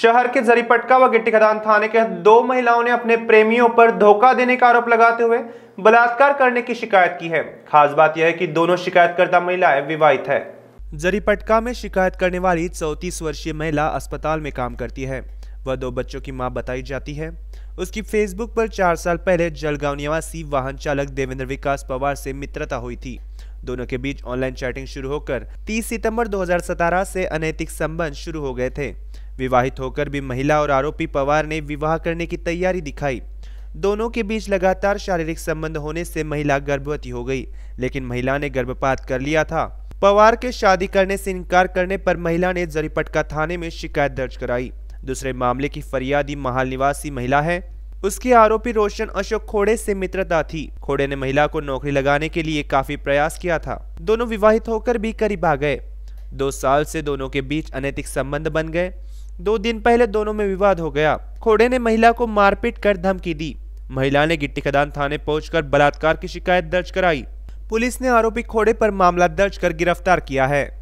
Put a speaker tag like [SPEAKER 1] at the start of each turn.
[SPEAKER 1] शहर के जरीपटका व गिट्टी खदान थाने के दो महिलाओं ने अपने प्रेमियों पर धोखा देने का आरोप लगाते हुए बलात्कार करने की शिकायत की है खास बात यह है कि दोनों शिकायतकर्ता महिलाएं विवाहित है जरीपटका में शिकायत करने वाली चौतीस वर्षीय महिला अस्पताल में काम करती है वह दो बच्चों की मां बताई जाती है उसकी फेसबुक पर चार साल पहले जलगांव निवासी वाहन चालक देवेंद्र विकास पवार से मित्रता हुई थी दोनों के बीच ऑनलाइन चैटिंग शुरू होकर 30 सितंबर 2017 से अनैतिक संबंध शुरू हो गए थे विवाहित होकर भी महिला और आरोपी पवार ने विवाह करने की तैयारी दिखाई दोनों के बीच लगातार शारीरिक संबंध होने से महिला गर्भवती हो गई लेकिन महिला ने गर्भपात कर लिया था पवार के शादी करने से इनकार करने पर महिला ने जरीपटका थाने में शिकायत दर्ज कराई दूसरे मामले की फरियादी महाल निवासी महिला है उसके आरोपी रोशन अशोक खोड़े से मित्रता थी खोड़े ने महिला को नौकरी लगाने के लिए काफी प्रयास किया था दोनों विवाहित होकर भी करीब आ गए दो साल से दोनों के बीच अनैतिक संबंध बन गए दो दिन पहले दोनों में विवाद हो गया खोड़े ने महिला को मारपीट कर धमकी दी महिला ने गिट्टी खदान थाने पहुंचकर बलात्कार की शिकायत दर्ज कराई पुलिस ने आरोपी खोड़े पर मामला दर्ज कर गिरफ्तार किया है